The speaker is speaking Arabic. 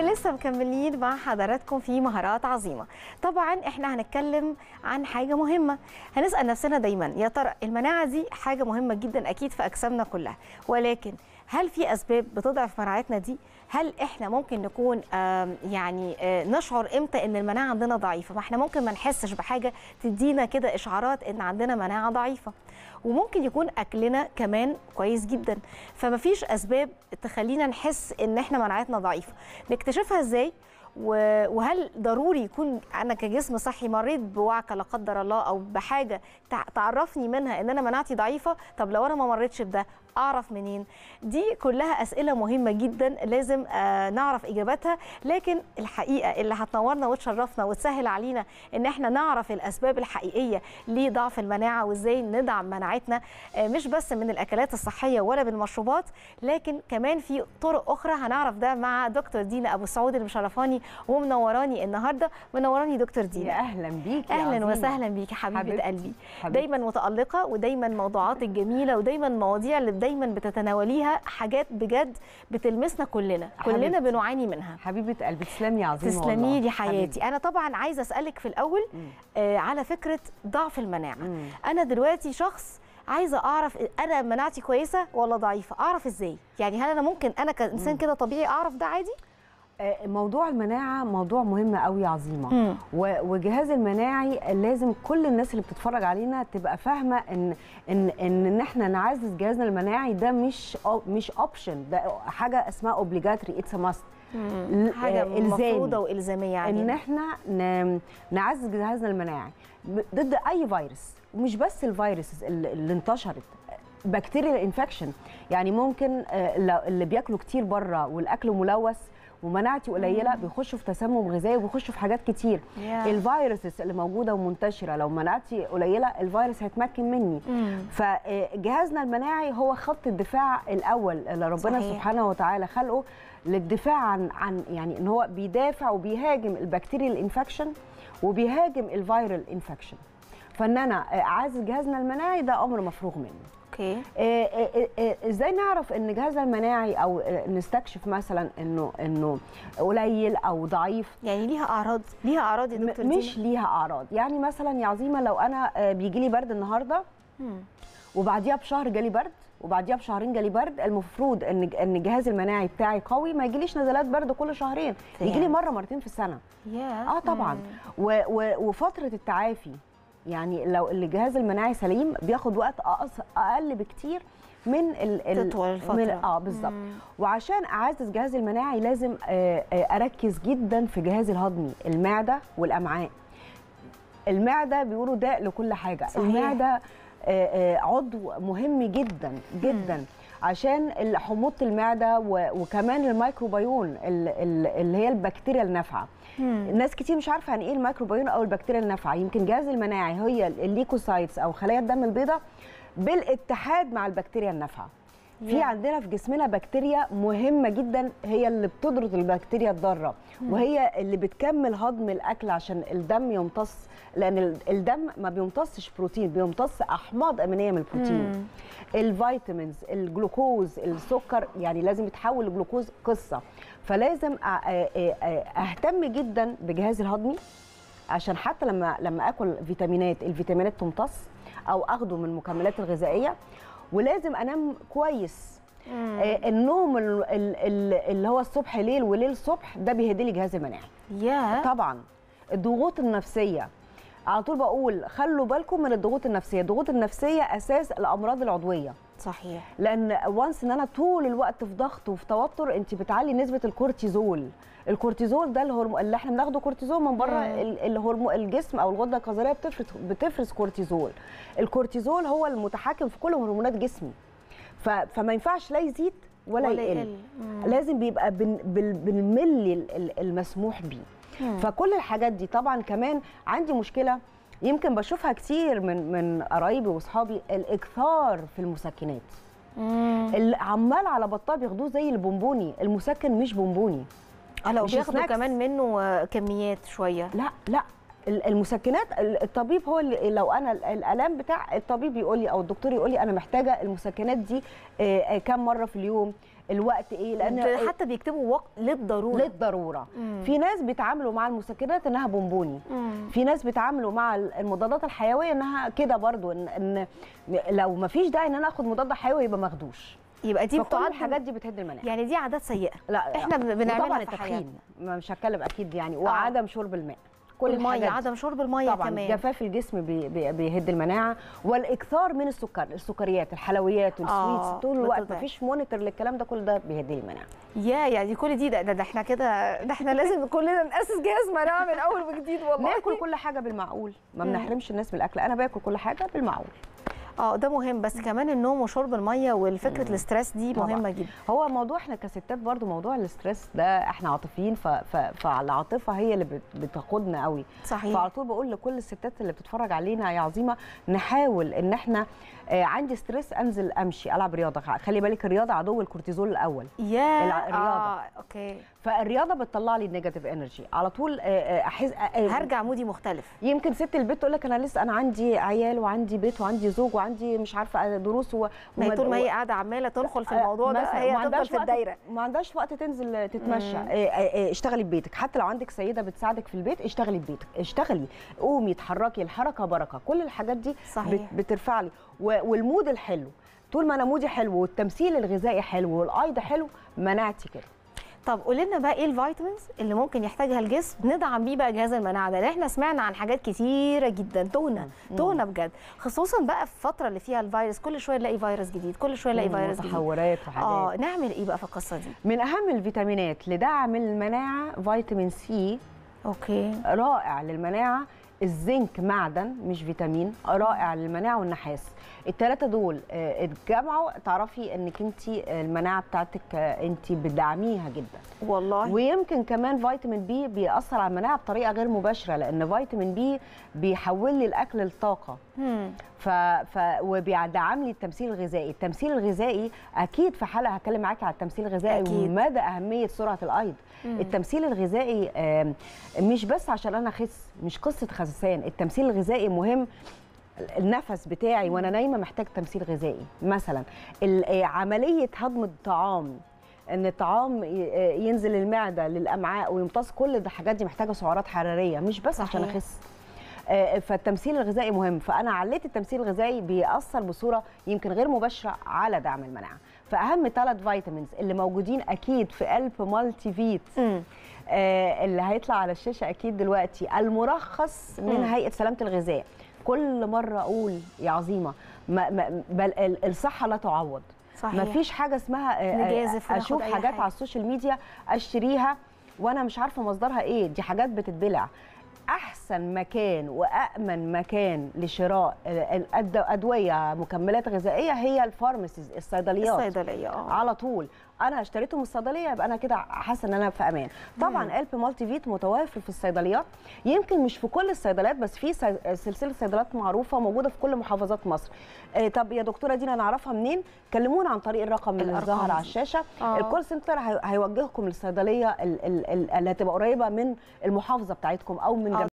ولسه مكملين مع حضراتكم في مهارات عظيمه طبعا احنا هنتكلم عن حاجه مهمه هنسال نفسنا دايما يا ترى المناعه دي حاجه مهمه جدا اكيد في اجسامنا كلها ولكن هل في اسباب بتضعف مناعتنا دي هل احنا ممكن نكون يعني آه، نشعر امتى ان المناعه عندنا ضعيفه ما احنا ممكن ما نحسش بحاجه تدينا كده اشعارات ان عندنا مناعه ضعيفه وممكن يكون اكلنا كمان كويس جدا فمفيش اسباب تخلينا نحس ان احنا مناعتنا ضعيفه نكتشفها ازاي وهل ضروري يكون انا كجسم صحي مريت بوعكه لا قدر الله او بحاجه تعرفني منها ان انا مناعتي ضعيفه طب لو انا ما مريتش بده اعرف منين دي كلها اسئله مهمه جدا لازم آه، نعرف اجاباتها لكن الحقيقه اللي هتنورنا وتشرفنا وتسهل علينا ان احنا نعرف الاسباب الحقيقيه لضعف المناعه وازاي ندعم مناعتنا آه، مش بس من الاكلات الصحيه ولا بالمشروبات لكن كمان في طرق اخرى هنعرف ده مع دكتور دينا ابو سعود اللي مشرفاني ومنوراني النهارده منوراني دكتور دينا اهلا بيكي اهلا عزيزي. وسهلا بيكي حبيبه حبيب. قلبي حبيب. دايما متالقه ودايما موضوعاتك جميله ودايما مواضيع اللي دايما بتتناوليها حاجات بجد بتلمسنا كلنا حبيب. كلنا بنعاني منها حبيبه قلبي تسلمي يا عظيمه تسلمي لي حياتي حبيب. انا طبعا عايزه اسالك في الاول آه على فكره ضعف المناعه مم. انا دلوقتي شخص عايزه اعرف انا مناعتي كويسه ولا ضعيفه اعرف ازاي يعني هل انا ممكن انا كانسان كده طبيعي اعرف ده عادي آه، موضوع المناعه موضوع مهم قوي عظيمه مم. وجهاز المناعي لازم كل الناس اللي بتتفرج علينا تبقى فاهمه ان ان ان ان احنا نعزز جهازنا المناعي ده مش مش اوبشن ده حاجه اسمها اوبليجاتري اتس ماست حاجه آه، مفروضه والزاميه يعني ان احنا نعزز جهازنا المناعي ضد اي فيروس ومش بس الفيروس اللي انتشرت بكتيريا الانفكشن يعني ممكن آه، اللي بياكلوا كتير بره والاكل ملوث ومناعتي قليله بيخشوا في تسمم غذائي وبيخشوا في حاجات كتير yeah. الفيروسز اللي موجوده ومنتشره لو مناعتي قليله الفيروس هيتمكن مني mm. فجهازنا آه، المناعي هو خط الدفاع الاول اللي ربنا صحيح. سبحانه وتعالى خلقه للدفاع عن عن يعني ان هو بيدافع وبيهاجم البكتيريال انفكشن وبيهاجم الفيرال انفكشن فان انا آه، اعزز جهازنا المناعي ده امر مفروغ منه اوكي إيه، إيه، إيه، ازاي نعرف ان جهاز المناعي او نستكشف مثلا انه انه قليل او ضعيف يعني ليها اعراض ليها اعراض يا دكتور مش ليها اعراض يعني مثلا يا عظيمه لو انا آه، بيجي لي برد النهارده وبعديها بشهر جالي برد وبعديها بشهرين جالي برد المفروض ان ان جهاز المناعي بتاعي قوي ما يجيليش نزلات برد كل شهرين يجي لي مره مرتين في السنه اه طبعا و وفتره التعافي يعني لو الجهاز المناعي سليم بياخد وقت اقل بكتير من ال تطول الفتره من اه بالظبط وعشان اعزز جهازي المناعي لازم آه، آه، اركز جدا في جهازي الهضمي المعده والامعاء المعده بيقولوا داء لكل حاجه صحيح. المعده آه، عضو مهم جدا جدا مم. عشان حموضه المعده وكمان الميكروبيون اللي هي البكتيريا النافعه ناس كتير مش عارفه عن يعني ايه الميكروبيون او البكتيريا النافعه يمكن جهاز المناعي هي الليكوسايتس او خلايا الدم البيضاء بالاتحاد مع البكتيريا النافعه في عندنا في جسمنا بكتيريا مهمه جدا هي اللي بتضرد البكتيريا الضاره وهي اللي بتكمل هضم الاكل عشان الدم يمتص لان الدم ما بيمتصش بروتين بيمتص احماض امينيه من البروتين الفيتامينز الجلوكوز السكر يعني لازم يتحول لجلوكوز قصه فلازم اهتم جدا بجهازي الهضمي عشان حتى لما لما اكل فيتامينات الفيتامينات تمتص او اخده من المكملات الغذائيه ولازم انام كويس آه النوم اللي هو الصبح ليل وليل صبح ده بيهدي لي جهاز المناعه yeah. طبعا الضغوط النفسيه على طول بقول خلوا بالكم من الضغوط النفسيه الضغوط النفسيه اساس الامراض العضويه صحيح لان وانس ان انا طول الوقت في ضغط وفي توتر انت بتعلي نسبه الكورتيزول الكورتيزول ده الهرمون اللي احنا بناخده كورتيزول من بره الهرمون الجسم او الغده الكظريه بتفرز بتفرز كورتيزول الكورتيزول هو المتحكم في كل هرمونات جسمي ف... فما ينفعش لا يزيد ولا, ولا يقل لازم بيبقى بن... بال... بالملي المسموح بيه فكل الحاجات دي طبعا كمان عندي مشكله يمكن بشوفها كتير من من قرايبي واصحابي الاكثار في المسكنات العمال على بطال بياخدوه زي البونبوني المسكن مش بونبوني اه لو بياخدوا كمان منه آه، كميات شويه لا لا المسكنات الطبيب هو اللي لو انا الالام بتاع الطبيب يقول لي او الدكتور يقول لي انا محتاجه المسكنات دي آه، آه، كام مره في اليوم الوقت ايه لان حتى بيكتبوا وقت للضروره للضروره مم. في ناس بيتعاملوا مع المسكنات انها بونبوني مم. في ناس بيتعاملوا مع المضادات الحيويه انها كده برضو ان, إن لو ما فيش داعي ان انا اخد مضاد حيوي يبقى ماخدوش يبقى دي بتعد الحاجات دي بتهد المناعه يعني دي عادات سيئه لا احنا بنعملها في التدخين مش هتكلم اكيد يعني آه. وعدم شرب الماء كل الميه عدم شرب الميه طبعا كمان جفاف الجسم بيهد المناعه والاكثار من السكر السكريات الحلويات والسويتس آه طول الوقت ما فيش مونيتور للكلام ده كل ده بيهد المناعه يا يعني كل دي ده, ده احنا كده ده احنا لازم كلنا ناسس جهاز مناعه من اول وجديد والله ناكل كل حاجه بالمعقول ما بنحرمش الناس من الأكل انا باكل كل حاجه بالمعقول اه ده مهم بس كمان النوم وشرب الميه والفكره الاسترس دي مهمه جدا هو موضوع احنا كستات برضو موضوع الاسترس ده احنا عاطفيين فالعاطفه هي اللي بتقودنا قوي صحيح فعلى طول بقول لكل الستات اللي بتتفرج علينا يا عظيمه نحاول ان احنا آه عندي ستريس انزل امشي العب رياضه خلي بالك الرياضه عدو الكورتيزول الاول يا الرياضه آه، اوكي فالرياضه بتطلع لي النيجاتيف انرجي على طول آه، آه، احس آه، هرجع مودي مختلف يمكن ست البيت تقول لك انا لسه انا عندي عيال وعندي بيت وعندي زوج وعندي مش عارفه آه، دروس و... طول ما هي قاعده عماله تنخل في آه، الموضوع ده هي هتفضل في الدايره ما عندهاش وقت تنزل تتمشى آه، اشتغلي ببيتك حتى لو عندك سيده بتساعدك في البيت اشتغلي ببيتك اشتغلي قومي اتحركي الحركه بركه كل الحاجات دي صحيح. بترفع لي والمود الحلو طول ما انا مودي حلو والتمثيل الغذائي حلو والايض حلو مناعتي كده طب قول لنا بقى ايه الفيتامينز اللي ممكن يحتاجها الجسم ندعم بيه بقى جهاز المناعه ده لان احنا سمعنا عن حاجات كتيره جدا تهنه تهنه بجد خصوصا بقى في الفتره اللي فيها الفيروس كل شويه نلاقي فيروس جديد كل شويه نلاقي فيروس جديد تحورات وحاجات اه نعمل ايه بقى في القصه دي من اهم الفيتامينات لدعم المناعه فيتامين سي اوكي رائع للمناعه الزنك معدن مش فيتامين رائع للمناعه والنحاس الثلاثه دول آه، اتجمعوا تعرفي انك انت آه، المناعه بتاعتك آه، انت بتدعميها جدا والله ويمكن كمان فيتامين بي بيأثر على المناعه بطريقه غير مباشره لان فيتامين بي بيحول لي الاكل لطاقه ف... ف... وبيدعم لي التمثيل الغذائي، التمثيل الغذائي اكيد في حلقه هتكلم معاكي على التمثيل الغذائي أكيد. ومدى اهميه سرعه الايض. مم. التمثيل الغذائي مش بس عشان انا اخس، مش قصه خسسان، التمثيل الغذائي مهم النفس بتاعي وانا نايمه محتاج تمثيل غذائي مثلا آه، عمليه هضم الطعام ان الطعام آه، ينزل المعده للامعاء ويمتص كل الحاجات دي محتاجه سعرات حراريه مش بس صحيح. عشان اخس آه، فالتمثيل الغذائي مهم فانا عليت التمثيل الغذائي بيأثر بصوره يمكن غير مباشره على دعم المناعه فاهم ثلاث فيتامينز اللي موجودين اكيد في قلب مالتي فيت آه، اللي هيطلع على الشاشه اكيد دلوقتي المرخص من هيئه سلامه الغذاء كل مره اقول يا عظيمه ما ما بل الصحه لا تعوض صحيح. مفيش حاجه اسمها آه, آه، اشوف حاجات حاجة. على السوشيال ميديا اشتريها وانا مش عارفه مصدرها ايه دي حاجات بتتبلع احسن مكان وامن مكان لشراء الادويه مكملات غذائيه هي الفارماسيز الصيدليات الصيدليه آه. على طول انا اشتريته من الصيدليه يبقى انا كده حاسه ان انا في امان طبعا الب مالتي فيت متوافر في الصيدليات يمكن مش في كل الصيدليات بس في سلسله صيدلات معروفه موجوده في كل محافظات مصر آه طب يا دكتوره دينا نعرفها منين كلمونا عن طريق الرقم اللي ظهر على الشاشه آه. الكول سنتر هيوجهكم للصيدليه اللي هتبقى قريبه من المحافظه بتاعتكم او من آه.